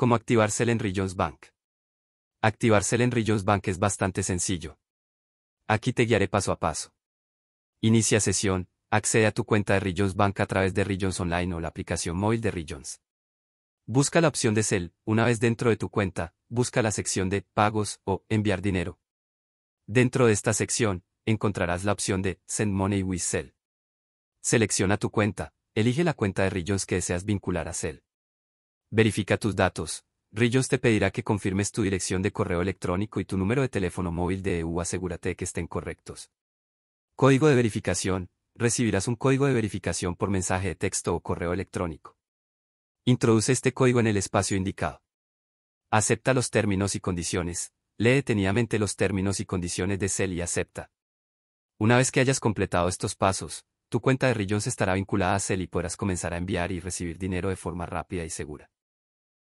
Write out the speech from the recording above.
¿Cómo activar Cell Regions Bank? Activar Cell Regions Bank es bastante sencillo. Aquí te guiaré paso a paso. Inicia sesión, accede a tu cuenta de Regions Bank a través de Regions Online o la aplicación móvil de Regions. Busca la opción de Cell, una vez dentro de tu cuenta, busca la sección de Pagos o Enviar dinero. Dentro de esta sección, encontrarás la opción de Send Money with Cell. Selecciona tu cuenta, elige la cuenta de Regions que deseas vincular a Cell. Verifica tus datos. Rillos te pedirá que confirmes tu dirección de correo electrónico y tu número de teléfono móvil de EU. Asegúrate que estén correctos. Código de verificación. Recibirás un código de verificación por mensaje de texto o correo electrónico. Introduce este código en el espacio indicado. Acepta los términos y condiciones. Lee detenidamente los términos y condiciones de CEL y acepta. Una vez que hayas completado estos pasos, tu cuenta de Rillons estará vinculada a CEL y podrás comenzar a enviar y recibir dinero de forma rápida y segura.